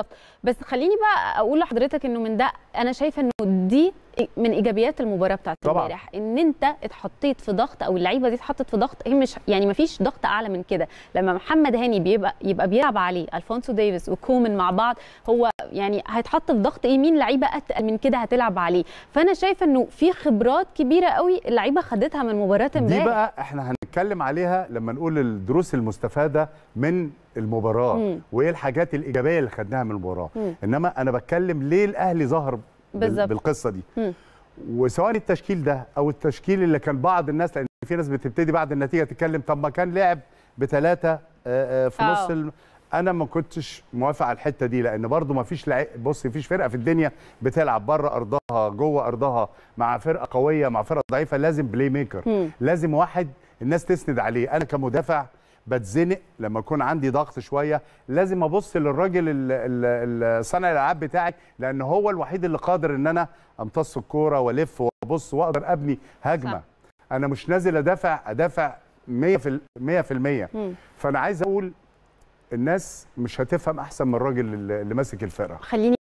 بالظبط بس خليني بقى اقول لحضرتك انه من ده انا شايفه انه دي من ايجابيات المباراه بتاعت امبارح ان انت اتحطيت في ضغط او اللعيبه دي اتحطت في ضغط هي مش يعني ما فيش ضغط اعلى من كده لما محمد هاني بيبقى يبقى بيلعب عليه الفونسو ديفيس وكومن مع بعض هو يعني هيتحط في ضغط ايه مين لعيبه اتقل من كده هتلعب عليه فانا شايفه انه في خبرات كبيره قوي اللعيبه خدتها من مباراه امبارح دي بقى احنا هنتكلم عليها لما نقول الدروس المستفاده من المباراه وايه الحاجات الايجابيه اللي خدناها من المباراه انما انا بتكلم ليه الاهلي ظهر بالزبط. بالقصه دي وسواء التشكيل ده او التشكيل اللي كان بعض الناس لان في ناس بتبتدي بعد النتيجه تتكلم طب ما كان لعب بثلاثه آه، آه، في نص آه. انا ما كنتش موافق على الحته دي لان برضو ما فيش بص ما فيش فرقه في الدنيا بتلعب بره ارضها جوه ارضها مع فرقه قويه مع فرقه ضعيفه لازم بلاي ميكر لازم واحد الناس تسند عليه انا كمدافع بتزنق لما يكون عندي ضغط شويه لازم ابص للراجل صانع الالعاب بتاعي لان هو الوحيد اللي قادر ان انا امتص الكوره والف وابص واقدر ابني هجمه صح. انا مش نازل ادافع ادافع 100% 100% فانا عايز اقول الناس مش هتفهم احسن من الراجل اللي ماسك الفرقه خليني